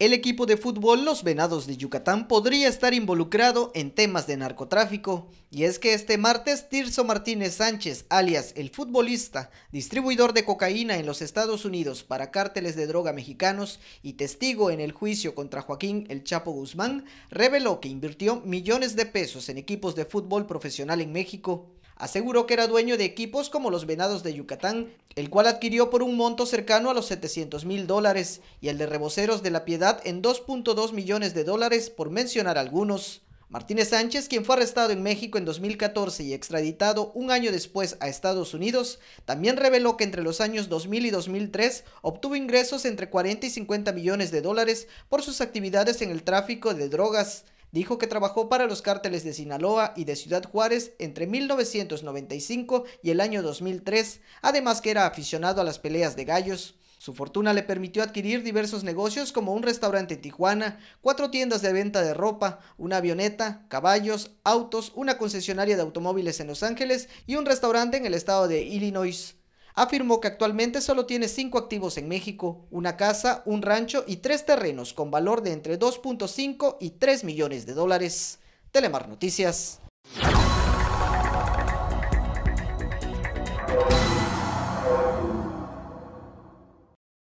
El equipo de fútbol Los Venados de Yucatán podría estar involucrado en temas de narcotráfico, y es que este martes Tirso Martínez Sánchez, alias el futbolista, distribuidor de cocaína en los Estados Unidos para cárteles de droga mexicanos y testigo en el juicio contra Joaquín El Chapo Guzmán, reveló que invirtió millones de pesos en equipos de fútbol profesional en México aseguró que era dueño de equipos como los Venados de Yucatán, el cual adquirió por un monto cercano a los 700 mil dólares, y el de Reboceros de la Piedad en 2.2 millones de dólares, por mencionar algunos. Martínez Sánchez, quien fue arrestado en México en 2014 y extraditado un año después a Estados Unidos, también reveló que entre los años 2000 y 2003 obtuvo ingresos entre 40 y 50 millones de dólares por sus actividades en el tráfico de drogas. Dijo que trabajó para los cárteles de Sinaloa y de Ciudad Juárez entre 1995 y el año 2003, además que era aficionado a las peleas de gallos. Su fortuna le permitió adquirir diversos negocios como un restaurante en Tijuana, cuatro tiendas de venta de ropa, una avioneta, caballos, autos, una concesionaria de automóviles en Los Ángeles y un restaurante en el estado de Illinois afirmó que actualmente solo tiene cinco activos en México, una casa, un rancho y tres terrenos con valor de entre 2.5 y 3 millones de dólares. Telemar Noticias.